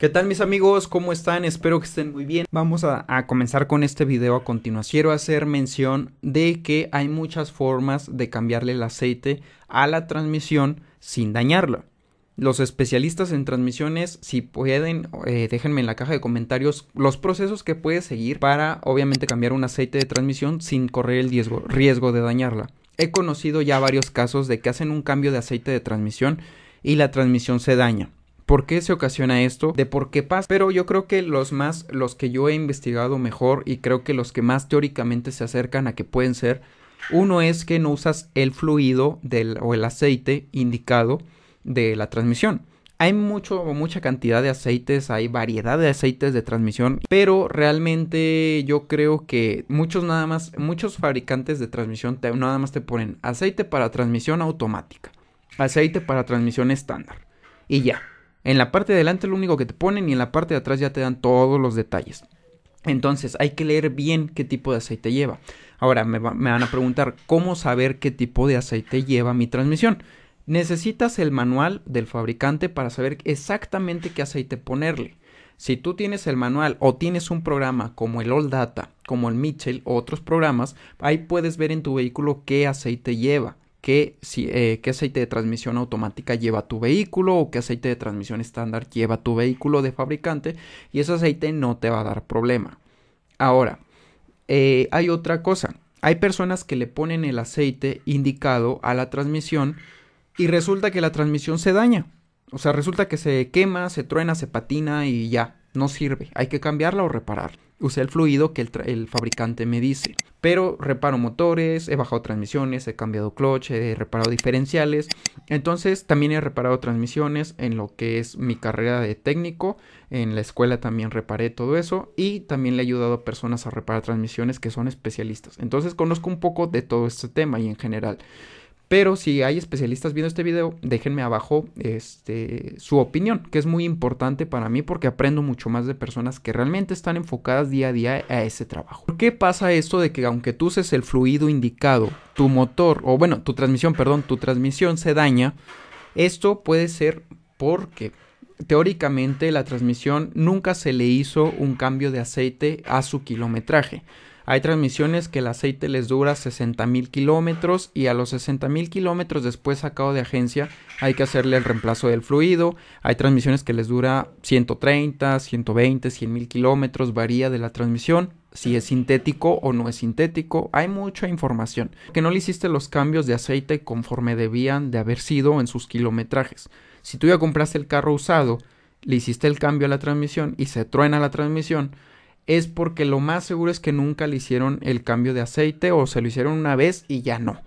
¿Qué tal mis amigos? ¿Cómo están? Espero que estén muy bien. Vamos a, comenzar con este video a continuación. Quiero hacer mención de que hay muchas formas de cambiarle el aceite a la transmisión sin dañarla. Los especialistas en transmisiones, si pueden, eh, déjenme en la caja de comentarios los procesos que puedes seguir para obviamente cambiar un aceite de transmisión sin correr el riesgo, riesgo de dañarla. He conocido ya varios casos de que hacen un cambio de aceite de transmisión y la transmisión se daña por qué se ocasiona esto, de por qué pasa, pero yo creo que los más, los que yo he investigado mejor y creo que los que más teóricamente se acercan a que pueden ser, uno es que no usas el fluido del, o el aceite indicado de la transmisión. Hay mucho, mucha cantidad de aceites, hay variedad de aceites de transmisión, pero realmente yo creo que muchos nada más, muchos fabricantes de transmisión nada más te ponen aceite para transmisión automática, aceite para transmisión estándar y ya. En la parte de delante lo único que te ponen y en la parte de atrás ya te dan todos los detalles. Entonces hay que leer bien qué tipo de aceite lleva. Ahora me, van a preguntar cómo saber qué tipo de aceite lleva mi transmisión. Necesitas el manual del fabricante para saber exactamente qué aceite ponerle. Si tú tienes el manual o tienes un programa como el All Data, como el Mitchell o otros programas, ahí puedes ver en tu vehículo qué aceite lleva que si, eh, aceite de transmisión automática lleva tu vehículo o qué aceite de transmisión estándar lleva tu vehículo de fabricante y ese aceite no te va a dar problema. Ahora, eh, hay otra cosa. Hay personas que le ponen el aceite indicado a la transmisión y resulta que la transmisión se daña. O sea, resulta que se quema, se truena, se patina y ya, no sirve, hay que cambiarla o reparar. Usé el fluido que el, fabricante me dice. Pero reparo motores, he bajado transmisiones, he cambiado clutch, he reparado diferenciales. Entonces también he reparado transmisiones en lo que es mi carrera de técnico. En la escuela también reparé todo eso. Y también le he ayudado a personas a reparar transmisiones que son especialistas. Entonces conozco un poco de todo este tema y en general. Pero si hay especialistas viendo este video, déjenme abajo este, su opinión, que es muy importante para mí porque aprendo mucho más de personas que realmente están enfocadas día a día a ese trabajo. ¿Por qué pasa esto de que aunque tú uses el fluido indicado, tu motor, o bueno, tu transmisión, perdón, tu transmisión se daña? Esto puede ser porque teóricamente la transmisión nunca se le hizo un cambio de aceite a su kilometraje. Hay transmisiones que el aceite les dura 60.000 kilómetros y a los 60.000 kilómetros después sacado de agencia hay que hacerle el reemplazo del fluido. Hay transmisiones que les dura 130, 120, 100.000 kilómetros, varía de la transmisión. Si es sintético o no es sintético, hay mucha información. Que no le hiciste los cambios de aceite conforme debían de haber sido en sus kilometrajes. Si tú ya compraste el carro usado, le hiciste el cambio a la transmisión y se truena la transmisión, es porque lo más seguro es que nunca le hicieron el cambio de aceite o se lo hicieron una vez y ya no.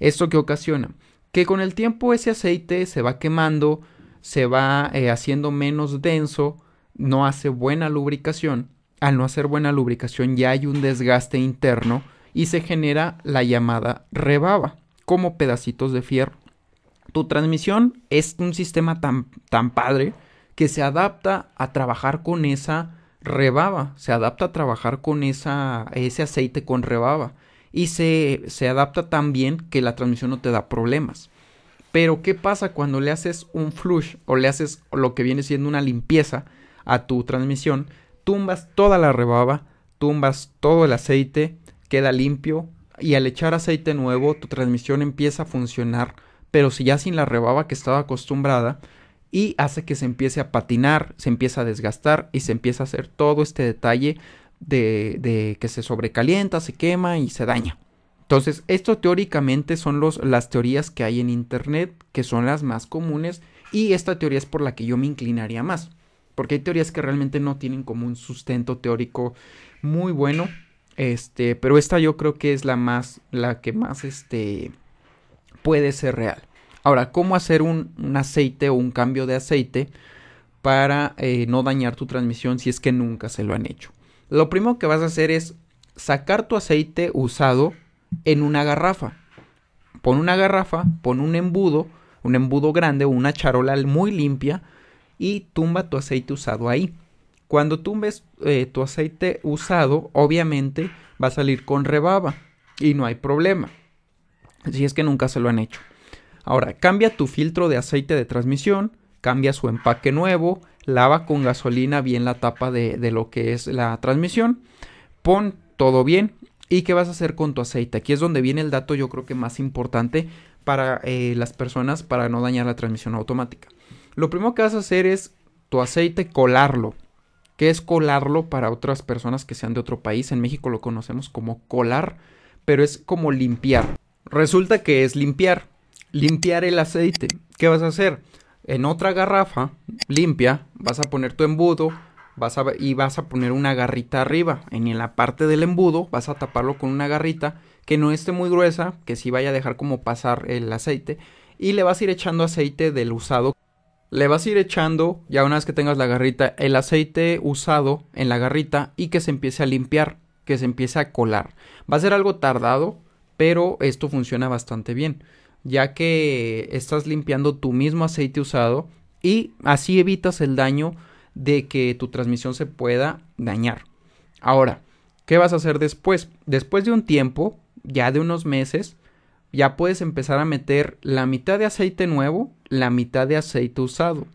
¿Esto qué ocasiona? Que con el tiempo ese aceite se va quemando, se va eh, haciendo menos denso, no hace buena lubricación. Al no hacer buena lubricación ya hay un desgaste interno y se genera la llamada rebaba, como pedacitos de fierro. Tu transmisión es un sistema tan, tan padre que se adapta a trabajar con esa rebaba, se adapta a trabajar con esa, ese aceite con rebaba y se, se adapta tan bien que la transmisión no te da problemas. Pero ¿qué pasa cuando le haces un flush o le haces lo que viene siendo una limpieza a tu transmisión? Tumbas toda la rebaba, tumbas todo el aceite, queda limpio y al echar aceite nuevo tu transmisión empieza a funcionar, pero si ya sin la rebaba que estaba acostumbrada, y hace que se empiece a patinar, se empieza a desgastar y se empieza a hacer todo este detalle de, que se sobrecalienta, se quema y se daña. Entonces, esto teóricamente son las teorías que hay en Internet, que son las más comunes, y esta teoría es por la que yo me inclinaría más, porque hay teorías que realmente no tienen como un sustento teórico muy bueno, este, pero esta yo creo que es la más, la que más, este, puede ser real. Ahora, ¿cómo hacer un, aceite o un cambio de aceite para eh, no dañar tu transmisión si es que nunca se lo han hecho? Lo primero que vas a hacer es sacar tu aceite usado en una garrafa. Pon una garrafa, pon un embudo, un embudo grande o una charola muy limpia y tumba tu aceite usado ahí. Cuando tumbes eh, tu aceite usado, obviamente va a salir con rebaba y no hay problema. Si es que nunca se lo han hecho. Ahora, cambia tu filtro de aceite de transmisión, cambia su empaque nuevo, lava con gasolina bien la tapa de, lo que es la transmisión, pon todo bien y qué vas a hacer con tu aceite. Aquí es donde viene el dato yo creo que más importante para eh, las personas para no dañar la transmisión automática. Lo primero que vas a hacer es tu aceite colarlo. que es colarlo para otras personas que sean de otro país? En México lo conocemos como colar, pero es como limpiar. Resulta que es limpiar limpiar el aceite. ¿Qué vas a hacer? En otra garrafa limpia vas a poner tu embudo vas y vas a poner una garrita arriba. En la parte del embudo vas a taparlo con una garrita que no esté muy gruesa, que sí vaya a dejar como pasar el aceite. Y le vas a ir echando aceite del usado. Le vas a ir echando, ya una vez que tengas la garrita, el aceite usado en la garrita y que se empiece a limpiar, que se empiece a colar. Va a ser algo tardado, pero esto funciona bastante bien ya que estás limpiando tu mismo aceite usado y así evitas el daño de que tu transmisión se pueda dañar. Ahora, ¿qué vas a hacer después? Después de un tiempo, ya de unos meses, ya puedes empezar a meter la mitad de aceite nuevo, la mitad de aceite usado.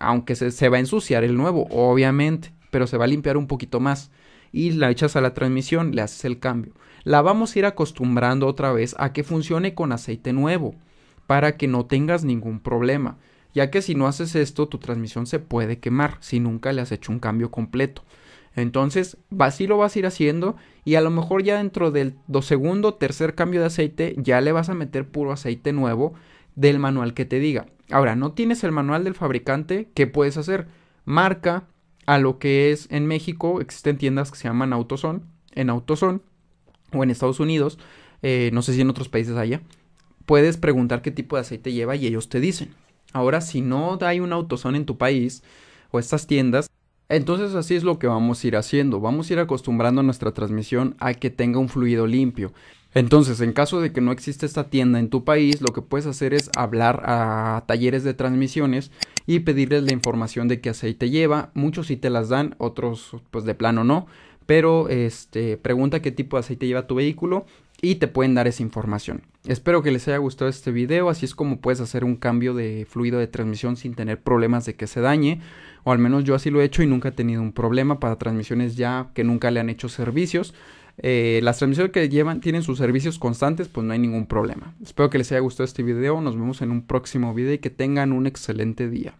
Aunque se, se va a ensuciar el nuevo, obviamente, pero se va a limpiar un poquito más y la echas a la transmisión, le haces el cambio. La vamos a ir acostumbrando otra vez a que funcione con aceite nuevo para que no tengas ningún problema, ya que si no haces esto tu transmisión se puede quemar si nunca le has hecho un cambio completo. Entonces, así lo vas a ir haciendo y a lo mejor ya dentro del segundo o tercer cambio de aceite, ya le vas a meter puro aceite nuevo del manual que te diga. Ahora, no tienes el manual del fabricante, ¿qué puedes hacer? Marca a lo que es en México, existen tiendas que se llaman Autoson, en Autoson o en Estados Unidos, eh, no sé si en otros países haya, puedes preguntar qué tipo de aceite lleva y ellos te dicen. Ahora, si no hay un Autoson en tu país o estas tiendas, entonces así es lo que vamos a ir haciendo, vamos a ir acostumbrando nuestra transmisión a que tenga un fluido limpio. Entonces, en caso de que no exista esta tienda en tu país, lo que puedes hacer es hablar a talleres de transmisiones y pedirles la información de qué aceite lleva. Muchos sí te las dan, otros pues de plano no. Pero este, pregunta qué tipo de aceite lleva tu vehículo y te pueden dar esa información. Espero que les haya gustado este video, así es como puedes hacer un cambio de fluido de transmisión sin tener problemas de que se dañe, o al menos yo así lo he hecho y nunca he tenido un problema para transmisiones ya que nunca le han hecho servicios. Eh, las transmisiones que llevan tienen sus servicios constantes, pues no hay ningún problema. Espero que les haya gustado este video, nos vemos en un próximo video y que tengan un excelente día.